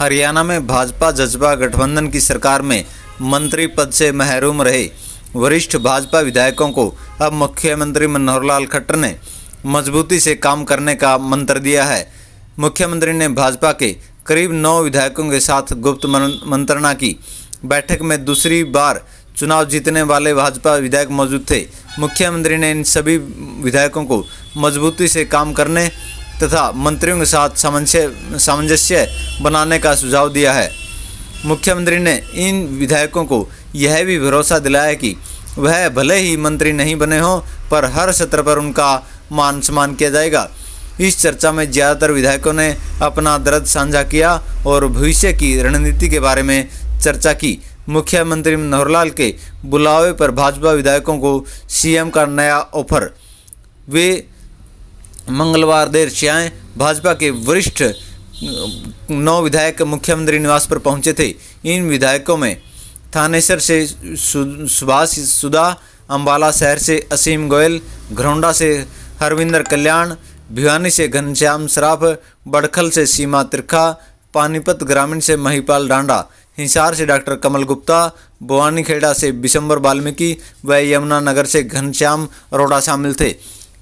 हरियाणा में भाजपा जजबा गठबंधन की सरकार में मंत्री पद से महरूम रहे वरिष्ठ भाजपा विधायकों को अब मुख्यमंत्री मनोहर लाल खट्टर ने मजबूती से काम करने का मंत्र दिया है मुख्यमंत्री ने भाजपा के करीब नौ विधायकों के साथ गुप्त मंत्रणा की बैठक में दूसरी बार चुनाव जीतने वाले भाजपा विधायक मौजूद थे मुख्यमंत्री ने इन सभी विधायकों को मजबूती से काम करने तथा मंत्रियों के साथ सामंजस्य सामंजस्य बनाने का सुझाव दिया है मुख्यमंत्री ने इन विधायकों को यह भी भरोसा दिलाया कि वह भले ही मंत्री नहीं बने हों पर हर सत्र पर उनका मान सम्मान किया जाएगा इस चर्चा में ज़्यादातर विधायकों ने अपना दर्द साझा किया और भविष्य की रणनीति के बारे में चर्चा की मुख्यमंत्री मनोहर लाल के बुलावे पर भाजपा विधायकों को सीएम का नया ऑफर वे मंगलवार देर श्याएँ भाजपा के वरिष्ठ नौ विधायक मुख्यमंत्री निवास पर पहुंचे थे इन विधायकों में थानेसर से सुभाष सुधा अम्बाला शहर से असीम गोयल घरौंडा से हरविंदर कल्याण भिवानी से घनश्याम शराफ बड़खल से सीमा तिरखा पानीपत ग्रामीण से महिपाल डांडा हिसार से डॉक्टर कमल गुप्ता भवानीखेड़ा से बिशंबर वाल्मीकि व यमुनानगर से घनश्याम अरोड़ा शामिल थे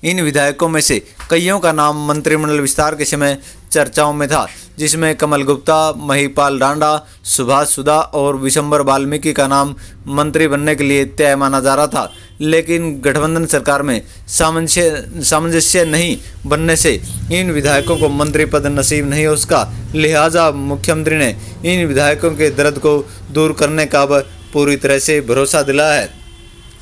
इन विधायकों में से कईयों का नाम मंत्रिमंडल विस्तार के समय चर्चाओं में था जिसमें कमल गुप्ता महीपाल डांडा सुभाष सुधा और विशंबर वाल्मीकि का नाम मंत्री बनने के लिए तय माना जा रहा था लेकिन गठबंधन सरकार में सामंजस्य सामंजस्य नहीं बनने से इन विधायकों को मंत्री पद नसीब नहीं हो सका लिहाजा मुख्यमंत्री ने इन विधायकों के दर्द को दूर करने का अब पूरी तरह से भरोसा दिला है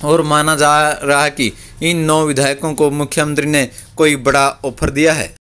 और माना जा रहा है कि इन नौ विधायकों को मुख्यमंत्री ने कोई बड़ा ऑफर दिया है